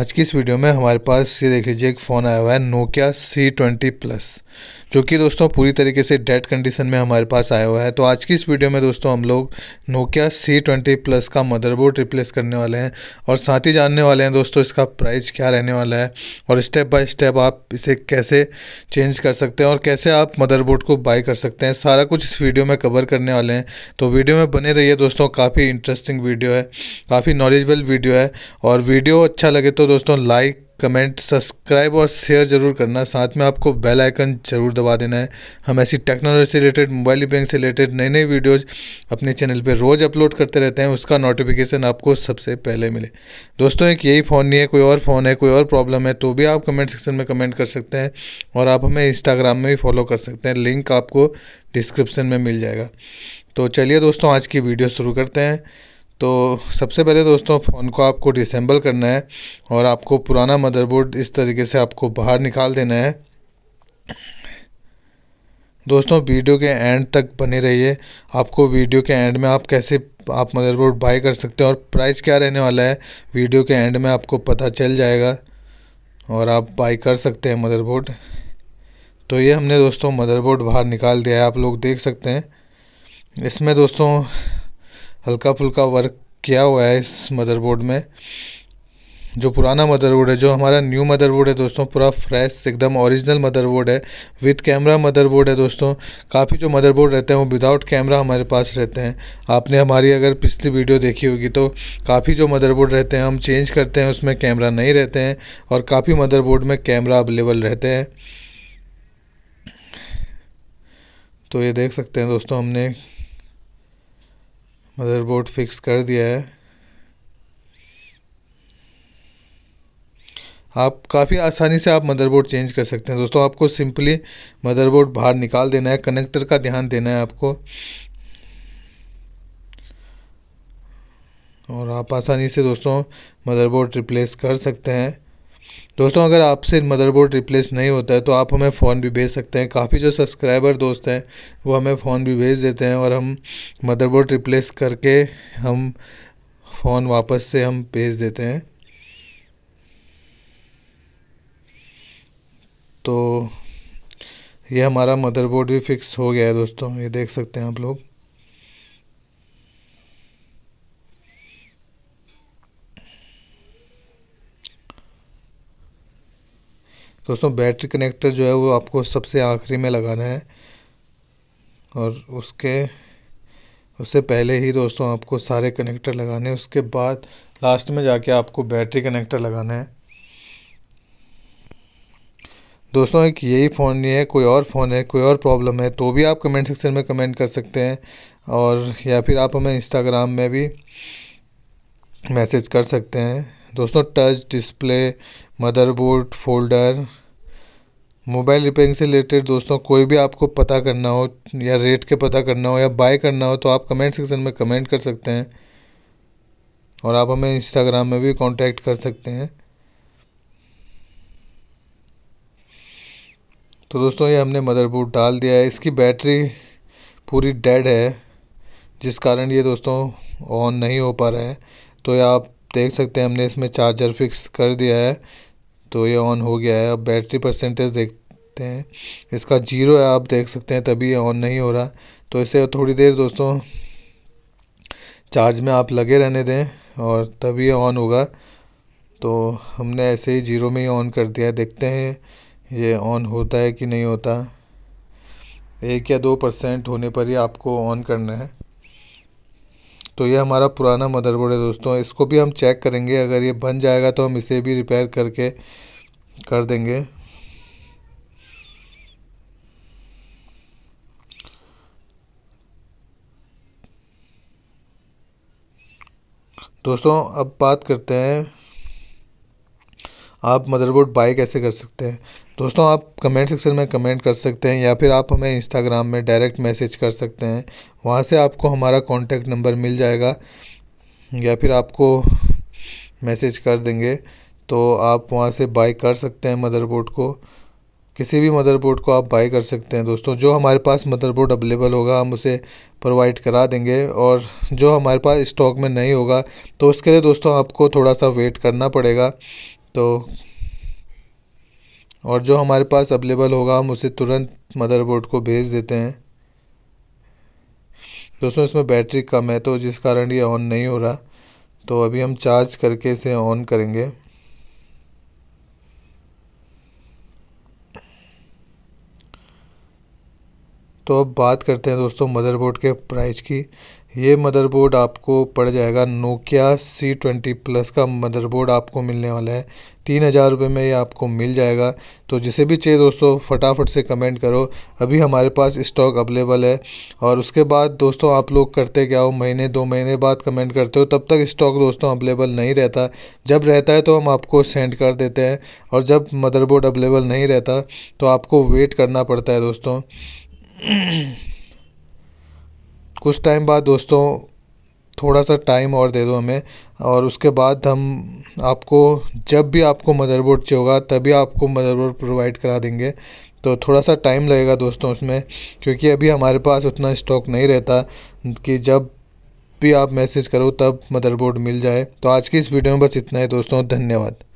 आज की इस वीडियो में हमारे पास ये देख लीजिए एक फ़ोन आया हुआ है नोकिया सी ट्वेंटी प्लस जो कि दोस्तों पूरी तरीके से डेड कंडीशन में हमारे पास आया हुआ है तो आज की इस वीडियो में दोस्तों हम लोग नोकिया सी ट्वेंटी प्लस का मदरबोर्ड रिप्लेस करने वाले हैं और साथ ही जानने वाले हैं दोस्तों इसका प्राइस क्या रहने वाला है और स्टेप बाय स्टेप आप इसे कैसे चेंज कर सकते हैं और कैसे आप मदरबोर्ड को बाय कर सकते हैं सारा कुछ इस वीडियो में कवर करने वाले हैं तो वीडियो में बने रहिए दोस्तों काफ़ी इंटरेस्टिंग वीडियो है काफ़ी नॉलेजबल वीडियो है और वीडियो अच्छा लगे तो दोस्तों लाइक कमेंट सब्सक्राइब और शेयर जरूर करना साथ में आपको बेल आइकन जरूर दबा देना है हम ऐसी टेक्नोलॉजी से रिलेटेड मोबाइल बैंक से रिलेटेड नई नई वीडियोज अपने चैनल पर रोज़ अपलोड करते रहते हैं उसका नोटिफिकेशन आपको सबसे पहले मिले दोस्तों एक यही फ़ोन नहीं है कोई और फ़ोन है कोई और प्रॉब्लम है तो भी आप कमेंट सेक्शन में कमेंट कर सकते हैं और आप हमें इंस्टाग्राम में भी फॉलो कर सकते हैं लिंक आपको डिस्क्रिप्शन में मिल जाएगा तो चलिए दोस्तों आज की वीडियो शुरू करते हैं तो सबसे पहले दोस्तों फ़ोन को आपको डिसम्बल करना है और आपको पुराना मदरबोर्ड इस तरीके से आपको बाहर निकाल देना है दोस्तों वीडियो के एंड तक बने रहिए आपको वीडियो के एंड में आप कैसे आप मदरबोर्ड बाय कर सकते हैं और प्राइस क्या रहने वाला है वीडियो के एंड में आपको पता चल जाएगा और आप बाय कर सकते हैं मदरबोर्ड तो ये हमने दोस्तों मदरबोर्ड बाहर निकाल दिया है आप लोग देख सकते हैं इसमें दोस्तों हल्का फुल्का वर्क किया हुआ है इस मदरबोर्ड में जो पुराना मदरबोर्ड है जो हमारा न्यू मदरबोर्ड है दोस्तों पूरा फ्रेश एकदम ओरिजिनल मदरबोर्ड है विद कैमरा मदरबोर्ड है दोस्तों काफ़ी जो मदरबोर्ड रहते हैं वो विदाउट कैमरा हमारे पास रहते हैं आपने हमारी अगर पिछली वीडियो देखी होगी तो काफ़ी जो मदरबोर्ड रहते हैं हम चेंज करते हैं उसमें कैमरा नहीं रहते हैं और काफ़ी मदरबोर्ड में कैमरा अवेलेबल रहते हैं तो ये देख सकते हैं दोस्तों हमने मदरबोर्ड फिक्स कर दिया है आप काफ़ी आसानी से आप मदरबोर्ड चेंज कर सकते हैं दोस्तों आपको सिंपली मदरबोर्ड बाहर निकाल देना है कनेक्टर का ध्यान देना है आपको और आप आसानी से दोस्तों मदरबोर्ड रिप्लेस कर सकते हैं दोस्तों अगर आपसे मदरबोर्ड रिप्लेस नहीं होता है तो आप हमें फ़ोन भी भेज सकते हैं काफ़ी जो सब्सक्राइबर दोस्त हैं वो हमें फ़ोन भी भेज देते हैं और हम मदरबोर्ड रिप्लेस करके हम फ़ोन वापस से हम भेज देते हैं तो ये हमारा मदरबोर्ड भी फिक्स हो गया है दोस्तों ये देख सकते हैं आप लोग दोस्तों बैटरी कनेक्टर जो है वो आपको सबसे आखिरी में लगाना है और उसके उससे पहले ही दोस्तों आपको सारे कनेक्टर लगाने हैं उसके बाद लास्ट में जाके आपको बैटरी कनेक्टर लगाना है दोस्तों एक यही फ़ोन नहीं है कोई और फ़ोन है कोई और प्रॉब्लम है तो भी आप कमेंट सेक्शन में कमेंट कर सकते हैं और या फिर आप हमें इंस्टाग्राम में भी मैसेज कर सकते हैं दोस्तों touch display motherboard folder mobile repairing से रिलेटेड दोस्तों कोई भी आपको पता करना हो या रेट के पता करना हो या बाय करना हो तो आप कमेंट सेक्शन में कमेंट कर सकते हैं और आप हमें इंस्टाग्राम में भी कांटेक्ट कर सकते हैं तो दोस्तों ये हमने मदरबोर्ड डाल दिया है इसकी बैटरी पूरी डेड है जिस कारण ये दोस्तों ऑन नहीं हो पा रहा है तो ये आप देख सकते हैं हमने इसमें चार्जर फिक्स कर दिया है तो ये ऑन हो गया है अब बैटरी परसेंटेज देखते हैं इसका जीरो है आप देख सकते हैं तभी ये ऑन नहीं हो रहा तो इसे थोड़ी देर दोस्तों चार्ज में आप लगे रहने दें और तभी ये ऑन होगा तो हमने ऐसे ही जीरो में ही ऑन कर दिया है देखते हैं ये ऑन होता है कि नहीं होता एक या दो परसेंट होने पर ही आपको ऑन करना है तो ये हमारा पुराना मदरबोर्ड है दोस्तों इसको भी हम चेक करेंगे अगर ये बन जाएगा तो हम इसे भी रिपेयर करके कर देंगे दोस्तों अब बात करते हैं आप मदरबोर्ड बाय कैसे कर सकते हैं दोस्तों आप कमेंट सेक्शन में कमेंट कर सकते हैं या फिर आप हमें इंस्टाग्राम में डायरेक्ट मैसेज कर सकते हैं वहाँ से आपको हमारा कॉन्टैक्ट नंबर मिल जाएगा या फिर आपको मैसेज कर देंगे तो आप वहाँ से बाय कर सकते हैं मदरबोर्ड को किसी भी मदरबोर्ड को आप बाय कर सकते हैं दोस्तों जो हमारे पास मदरबोर्ड अवेलेबल होगा हम उसे प्रोवाइड करा देंगे और जो हमारे पास स्टॉक में नहीं होगा तो उसके लिए दोस्तों आपको थोड़ा सा वेट करना पड़ेगा तो और जो हमारे पास अवेलेबल होगा हम उसे तुरंत मदरबोर्ड को भेज देते हैं दोस्तों इसमें बैटरी कम है तो जिस कारण ये ऑन नहीं हो रहा तो अभी हम चार्ज करके इसे ऑन करेंगे तो अब बात करते हैं दोस्तों मदरबोर्ड के प्राइस की ये मदरबोर्ड आपको पड़ जाएगा नोकिया सी ट्वेंटी प्लस का मदरबोर्ड आपको मिलने वाला है तीन हज़ार रुपये में ये आपको मिल जाएगा तो जिसे भी चाहिए दोस्तों फटाफट से कमेंट करो अभी हमारे पास स्टॉक अवेलेबल है और उसके बाद दोस्तों आप लोग करते क्या हो महीने दो महीने बाद कमेंट करते हो तब तक स्टॉक दोस्तों अवेलेबल नहीं रहता जब रहता है तो हम आपको सेंड कर देते हैं और जब मदरबोर्ड अवेलेबल नहीं रहता तो आपको वेट करना पड़ता है दोस्तों कुछ टाइम बाद दोस्तों थोड़ा सा टाइम और दे दो हमें और उसके बाद हम आपको जब भी आपको मदरबोर्ड चाहिए होगा तभी आपको मदरबोर्ड प्रोवाइड करा देंगे तो थोड़ा सा टाइम लगेगा दोस्तों उसमें क्योंकि अभी हमारे पास उतना स्टॉक नहीं रहता कि जब भी आप मैसेज करो तब मदरबोर्ड मिल जाए तो आज की इस वीडियो में बस इतना ही दोस्तों धन्यवाद